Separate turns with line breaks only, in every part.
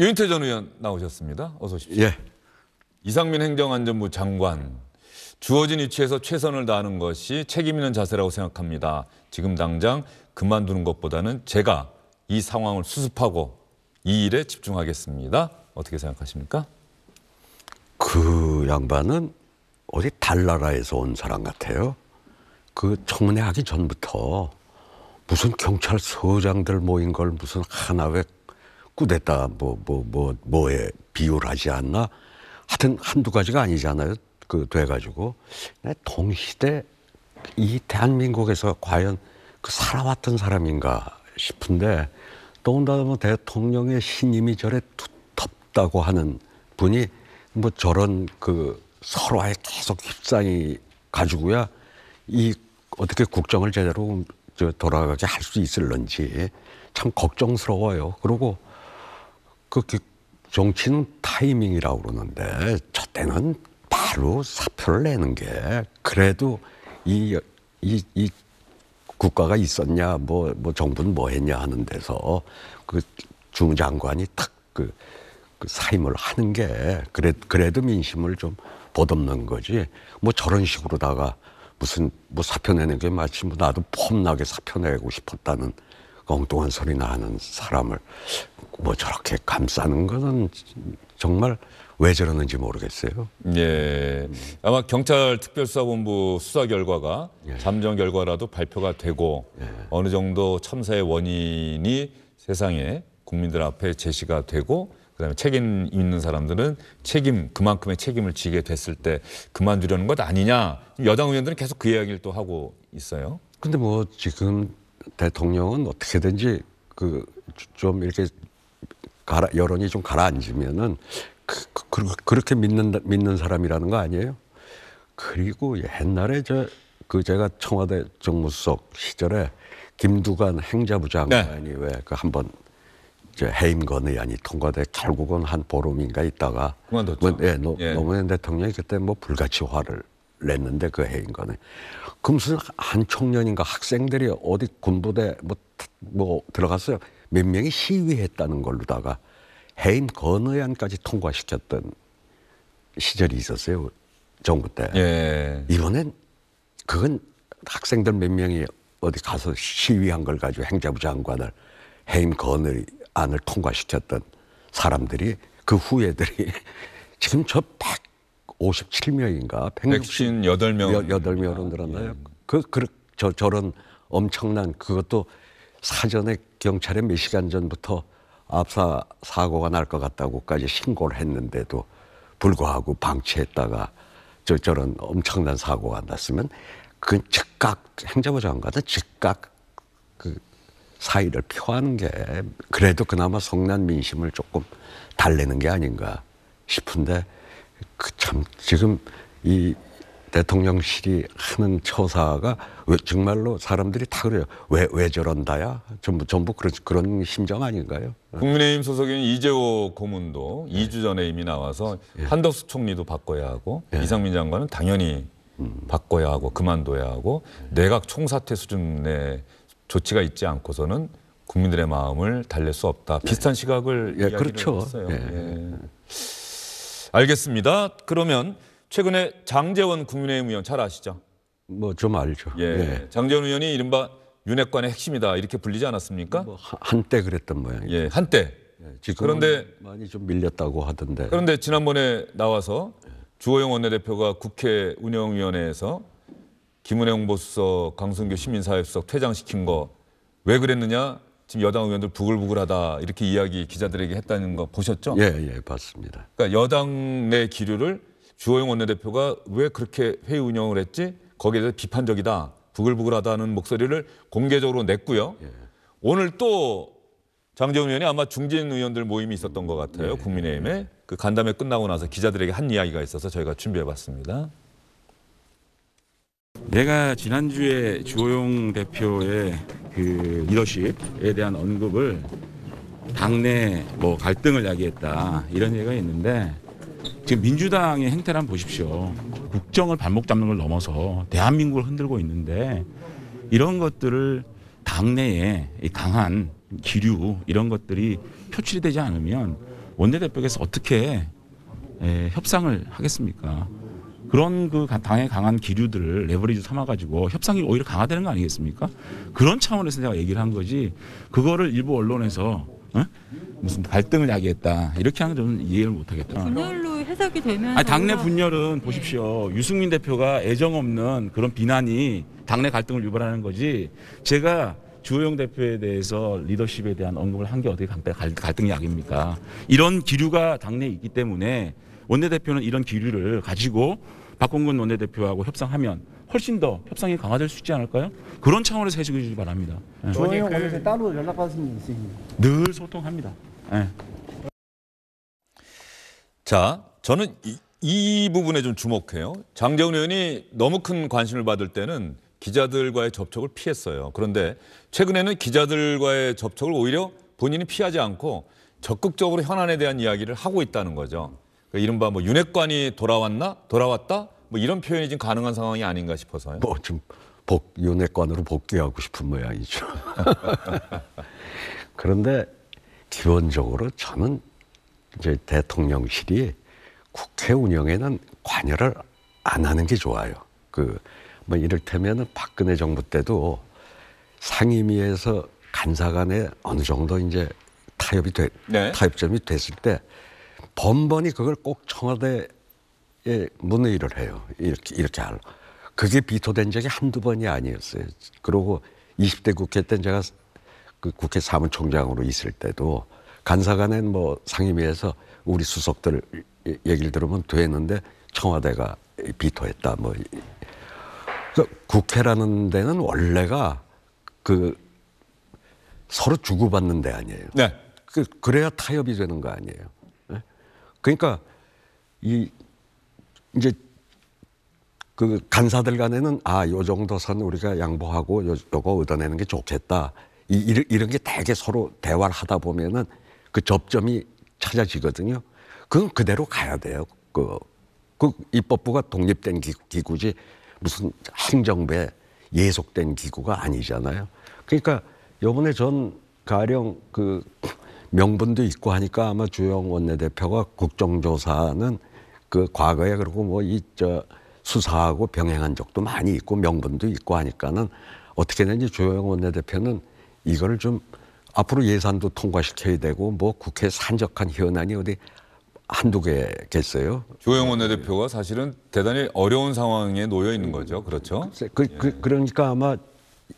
유인태 전 의원 나오셨습니다. 어서 오십시오. 예. 이상민 행정안전부 장관 주어진 위치에서 최선을 다하는 것이 책임 있는 자세라고 생각합니다. 지금 당장 그만두는 것보다는 제가 이 상황을 수습하고 이 일에 집중하겠습니다. 어떻게 생각하십니까?
그 양반은 어디 달나라에서 온 사람 같아요. 그 청문회 하기 전부터 무슨 경찰서장들 모인 걸 무슨 하나의 쿠데타 뭐뭐뭐 뭐, 뭐, 뭐 에 비유를 하지 않나 하여튼 한두 가지가 아니잖아요 그 돼가지고 네, 동시대 이 대한민국에서 과연 그 살아왔던 사람인가 싶은데 더군다나 대통령의 신임이 저래 두텁다고 하는 분이 뭐 저런 그 서로와의 계속 협상이 가지고야 이 어떻게 국정을 제대로 돌아가게 할 수 있을런지 참 걱정스러워요. 그리고 그 정치는 타이밍이라고 그러는데 저 때는 바로 사표를 내는 게 그래도 이, 이, 이 국가가 있었냐, 뭐, 뭐 정부는 뭐 했냐 하는 데서 그 중장관이 탁그 그 사임을 하는 게 그래, 그래도 민심을 좀 보듬는 거지 뭐 저런 식으로다가 무슨 뭐 사표 내는 게 마치 뭐 나도 폼나게 사표 내고 싶었다는 엉뚱한 소리나 는 사람을 뭐 저렇게 감싸는 것은 정말 왜 저러는지 모르겠어요. 예.
아마 경찰 특별수사본부 수사 결과가 예. 잠정 결과라도 발표가 되고 예. 어느 정도 참사의 원인이 세상에 국민들 앞에 제시가 되고 그다음에 책임 있는 사람들은 책임 그만큼의 책임을 지게 됐을 때
그만두려는 것 아니냐. 여당 의원들은 계속
그 이야기를 또 하고
있어요. 근데 뭐 지금 대통령은 어떻게든지 그 좀 이렇게 가라, 여론이 좀 가라앉으면은 그, 그, 그, 그렇게 믿는 믿는 사람이라는 거 아니에요? 그리고 옛날에 저 그 제가 청와대 정무수석 시절에 김두관 행자부 장관이 네. 왜그 한번 해임 건의안이 통과돼 결국은 한 보름인가 있다가 그만뒀죠. 뭐, 예, 노, 예. 노무현 대통령이 그때 뭐 불같이 화를 냈는데 그 해인간에 금수저 한 청년인가 학생들이 어디 군부대 뭐, 뭐 들어갔어요 몇 명이 시위했다는 걸로다가 해인 건의안까지 통과시켰던 시절이 있었어요 정부 때 예. 이번엔 그건 학생들 몇 명이 어디 가서 시위한 걸 가지고 행자부 장관을 해임 건의안을 통과시켰던 사람들이 그 후예들이 지금 저백 57명인가 백신 0 158명 8명으로 늘었나요? 예. 그, 그 저, 저런 엄청난 그것도 사전에 경찰에 몇 시간 전부터 압사 사고가 날 것 같다고까지 신고를 했는데도 불구하고 방치했다가 저, 저런 엄청난 사고가 났으면 그 즉각 행자부 장관은 즉각 그 사의를 표하는 게 그래도 그나마 성난 민심을 조금 달래는 게 아닌가 싶은데 그참 지금 이 대통령실이 하는 처사가 정말로 사람들이 다 그래요. 왜, 왜 저런다야? 전부, 전부 그런, 그런 심정 아닌가요?
국민의힘 소속인 이재호 고문도 네. 2주 전에 이미 나와서 예. 한덕수 총리도 바꿔야 하고 예. 이상민 장관은 당연히 음. 바꿔야 하고 그만둬야 하고 내각 총사퇴 수준의 조치가 있지 않고서는 국민들의 마음을 달랠 수 없다. 네. 비슷한 시각을 예. 이야기를 그렇죠. 했어요. 예. 예. 알겠습니다. 그러면 최근에
장재원 국민의힘
의원 잘 아시죠?
뭐 좀 알죠. 예. 예.
장재원 의원이 이른바 윤핵관의 핵심이다 이렇게 불리지 않았습니까? 뭐
한때 그랬던 모양이에요. 예, 한때. 예, 그런데 많이 좀 밀렸다고 하던데. 그런데
지난번에 나와서 주호영 원내대표가 국회 운영위원회에서 김은혜 홍보수석, 강승규 시민사회수석 퇴장시킨 거 왜 그랬느냐 지금 여당 의원들 부글부글하다 이렇게 이야기 기자들에게 했다는 거
보셨죠? 예, 예, 봤습니다.
그러니까 여당 내 기류를 주호영 원내대표가 왜 그렇게 회의 운영을 했지? 거기에 대해서 비판적이다, 부글부글하다는 목소리를 공개적으로 냈고요. 예. 오늘 또 장재훈 의원이 아마 중진 의원들 모임이 있었던 것 같아요. 예, 예. 국민의힘에 예. 그 간담회 끝나고 나서 기자들에게 한 이야기가 있어서 저희가 준비해봤습니다.
내가 지난주에 주호영 대표의 그 리더십에 대한 언급을 당내 뭐 갈등을 야기했다 이런 얘기가 있는데 지금 민주당의 행태를 보십시오. 국정을 발목 잡는 걸 넘어서 대한민국을 흔들고 있는데 이런 것들을 당내에 강한 기류 이런 것들이 표출이 되지 않으면 원내대표께서 어떻게 협상을 하겠습니까? 그런 그 당에 강한 기류들을 레버리지 삼아가지고 협상이 오히려 강화되는 거 아니겠습니까? 그런 차원에서 내가 얘기를 한 거지 그거를 일부 언론에서 어? 무슨 갈등을 야기했다 이렇게 하는 점은 이해를 못하겠다. 아. 분열로 해석이 되면 아 당내 분열은 네. 보십시오. 유승민 대표가 애정 없는 그런 비난이 당내 갈등을 유발하는 거지. 제가 주호영 대표에 대해서 리더십에 대한 언급을 한 게 어떻게 갈등, 갈등 입니까 이런 기류가 당내에 있기 때문에 원내대표는 이런 기류를 가지고 박홍근 원내대표하고 협상하면 훨씬 더 협상이 강화될 수 있지 않을까요? 그런 차원에서 해주기 바랍니다. 조원영 예. 원내대 그 따로 연락받으신 분 있으십니까? 늘 소통합니다. 예.
자, 저는 이, 이 부분에 좀 주목해요. 장재훈 의원이 너무 큰 관심을 받을 때는 기자들과의 접촉을 피했어요. 그런데 최근에는 기자들과의 접촉을 오히려 본인이 피하지 않고 적극적으로 현안에 대한 이야기를 하고 있다는 거죠. 그 이른바 뭐 윤핵관이 돌아왔나 돌아왔다 뭐 이런 표현이 지금 가능한 상황이 아닌가 싶어서요.
뭐지복 윤핵관으로 복귀하고 싶은 모양이죠. 그런데 기본적으로 저는 이제 대통령실이 국회 운영에는 관여를 안 하는 게 좋아요. 그 뭐이를테면 박근혜 정부 때도 상임위에서 간사간에 어느 정도 이제 타협이 돼 네. 타협점이 됐을 때 번번이 그걸 꼭 청와대에 문의를 해요. 이렇게, 이렇게 하려 그게 비토된 적이 한두 번이 아니었어요. 그리고 20대 국회 때 제가 그 국회 사무총장으로 있을 때도 간사 간에 뭐 상임위에서 우리 수석들 얘기를 들으면 됐는데 청와대가 비토했다. 뭐. 그 국회라는 데는 원래가 그 서로 주고받는 데 아니에요. 네. 그, 그래야 타협이 되는 거 아니에요. 그러니까 이 이제 그 간사들 간에는 아, 요 정도 선 우리가 양보하고 요, 요거 얻어내는 게 좋겠다. 이, 이런, 이런 게 되게 서로 대화를 하다 보면은 그 접점이 찾아지거든요. 그건 그대로 가야 돼요. 그, 그 입법부가 독립된 기구, 지 무슨 행정부에 예속된 기구가 아니잖아요. 그러니까 요번에 전 가령 그 명분도 있고 하니까 아마 주영 원내대표가 국정조사는 그 과거에 그리고 뭐 이 저 수사하고 병행한 적도 많이 있고 명분도 있고 하니까는 어떻게 되는지 주영 원내대표는 이걸 좀 앞으로 예산도 통과시켜야 되고 뭐 국회 산적한 현안이 어디 한두 개겠어요.
조영 원내대표가 사실은 대단히 어려운 상황에 놓여 있는 거죠. 그렇죠.
그, 그, 그러니까 아마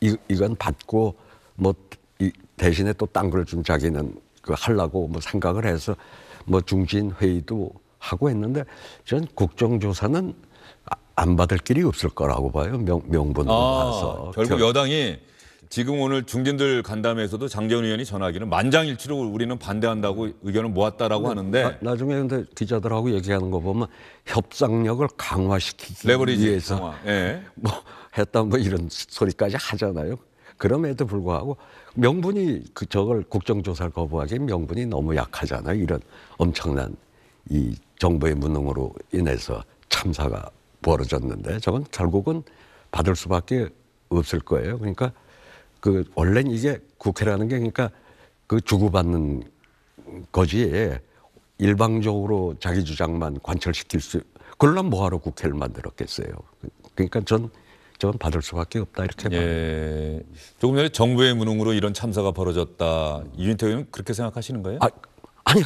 이, 이건 받고 뭐 대신에 또 딴 걸 좀 자기는 그 하려고 뭐 생각을 해서 뭐 중진 회의도 하고 했는데 전 국정조사는 아, 안 받을 길이 없을 거라고 봐요 명, 명분도 아, 봐서 결국 저, 여당이
지금 오늘 중진들 간담회에서도 장재훈 의원이 전하기는 만장일치로 우리는 반대한다고 의견을 모았다라고 하는데
나, 중에 근데 기자들하고 얘기하는 거 보면 협상력을 강화시키기 레버리지 위해서 강화. 네. 뭐 했다 뭐 이런 소리까지 하잖아요 그럼에도 불구하고 명분이 그 저걸 국정조사를 거부하기엔 명분이 너무 약하잖아요. 이런 엄청난 이 정부의 무능으로 인해서 참사가 벌어졌는데 저건 결국은 받을 수밖에 없을 거예요. 그러니까 그 원래는 이게 국회라는 게 그러니까 그 주고받는 거지 일방적으로 자기 주장만 관철시킬 수 그걸로 뭐하러 국회를 만들었겠어요. 그러니까 전 직접 받을 수밖에 없다 이렇게 예. 봐요. 조금 전에 정부의 무능으로 이런 참사가 벌어졌다. 이윤태 의원 그렇게 생각하시는가요? 아, 아니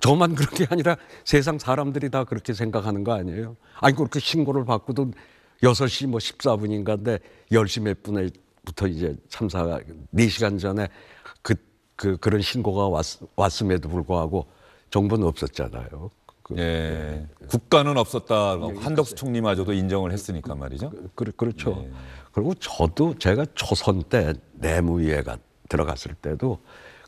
저만 그런 게 아니라 세상 사람들이 다 그렇게 생각하는 거 아니에요. 아니 그렇게 신고를 받고도 6시 뭐 14분인가인데 10시 몇 분에 부터 이제 참사가 4시간 전에 그, 그 그런 신고가 왔, 왔음에도 불구하고 정부는 없었잖아요. 그, 예. 예. 국가는 없었다. 예, 예. 한덕수 총리마저도
인정을 했으니까 말이죠.
그, 그, 렇죠 예. 그리고 저도 제가 초선 때 내무위에가 들어갔을 때도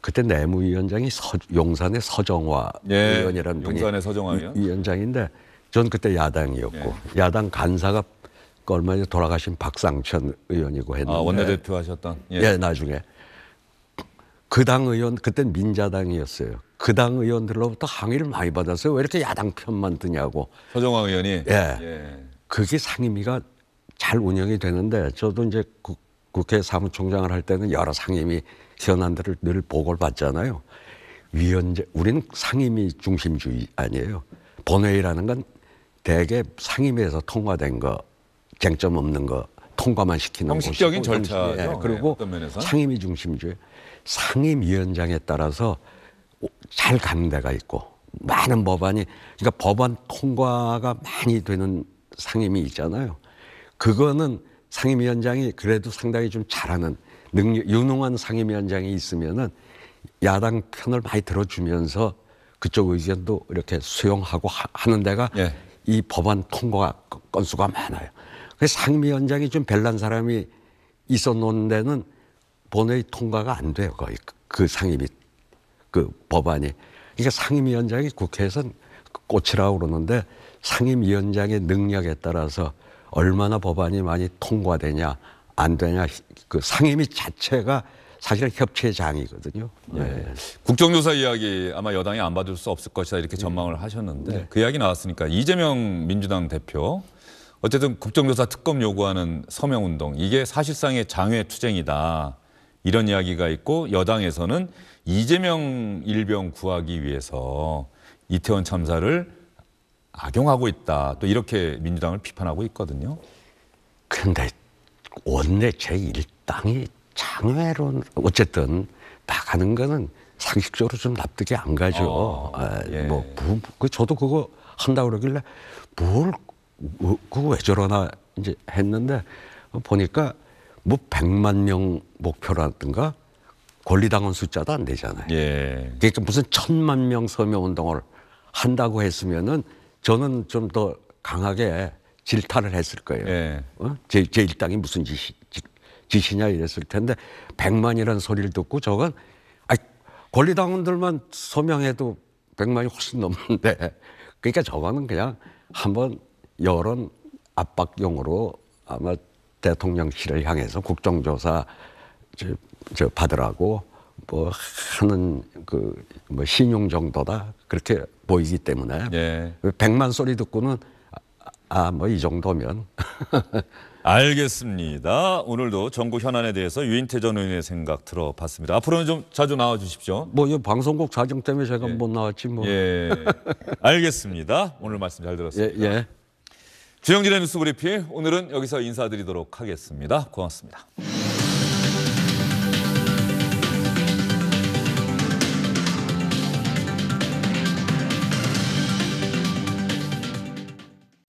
그때 내무위원장이 서, 용산의 서정화 예. 의원이라는 분이 용산의 서정화 의원? 위원장인데 전 그때 야당이었고 야당 간사가 그 얼마 전에 돌아가신 박상천 의원이고 했는데 아, 원내대표 하셨던 예, 나중에 그당 의원 그때 민자당이었어요. 그 당 의원들로부터 항의를 많이 받았어요. 왜 이렇게 야당 편만 드냐고.
서정화 의원이. 예. 예.
그게 상임위가 잘 운영이 되는데 저도 이제 국, 국회 사무총장을 할 때는 여러 상임위 현안들을 늘 보고를 받잖아요. 위원제 우리는 상임위 중심주의 아니에요. 본회의라는 건 대개 상임위에서 통과된 거 쟁점 없는 거 통과만 시키는 형식적인 절차죠. 예, 그리고 네, 상임위 중심주의. 상임위원장에 따라서 잘 가는 데가 있고 많은 법안이 그러니까 법안 통과가 많이 되는 상임이 있잖아요. 그거는 상임위원장이 그래도 상당히 좀 잘하는 능력 유능한 상임위원장이 있으면은 야당 편을 많이 들어주면서 그쪽 의견도 이렇게 수용하고 하, 는 데가 예. 이 법안 통과 건수가 많아요. 그 상임위원장이 좀 별난 사람이 있어 놓은 데는 본회의 통과가 안 돼요. 거의 그, 그 상임위 그 법안이. 그러니까 상임위원장이 국회에선 꽃이라고 그러는데 상임위원장의 능력에 따라서 얼마나 법안이 많이 통과되냐 안 되냐 그 상임위 자체가 사실은 협치의 장이거든요. 네.
네. 국정조사 이야기 아마 여당이 안 받을 수 없을 것이다 이렇게 전망을 네. 하셨는데 그 이야기 나왔으니까 이재명 민주당 대표 어쨌든 국정조사 특검 요구하는 서명운동 이게 사실상의 장외 투쟁이다. 이런 이야기가 있고 여당에서는 이재명 일병 구하기 위해서 이태원 참사를 악용하고 있다. 또 이렇게 민주당을 비판하고 있거든요.
그런데 원내 제1당이 장외로 어쨌든 나가는 거는 상식적으로 좀 납득이 안 가죠. 어, 아, 예. 뭐, 그 저도 그거 한다 고 그러길래 뭘 그, 그거 왜 저러나 이제 했는데 보니까 뭐 100만 명 목표라든가 권리당원 숫자도 안 되잖아요. 예. 그러니까 무슨 천만 명 서명 운동을 한다고 했으면은 저는 좀 더 강하게 질타를 했을 거예요. 예. 어? 제, 제 일당이 무슨 짓이, 짓이냐 이랬을 텐데 100만이라는 소리를 듣고 저건 아 권리당원들만 서명해도 100만이 훨씬 넘는데 그러니까 저거는 그냥 한번 여론 압박용으로 아마 대통령실을 향해서 국정조사 저, 저 받으라고 뭐 하는 그 뭐 신용 정도다 그렇게 보이기 때문에 예. 백만 소리 듣고는 아뭐이 아, 정도면
알겠습니다. 오늘도 정부 현안에 대해서 유인태 전 의원의 생각 들어봤습니다. 앞으로는 좀 자주 나와 주십시오. 뭐이 방송국 사정 때문에 제가 예. 못 나왔지 뭐. 예. 알겠습니다. 오늘 말씀 잘 들었습니다. 예. 예. 주영진의 뉴스 브리핑 오늘은 여기서 인사드리도록 하겠습니다. 고맙습니다.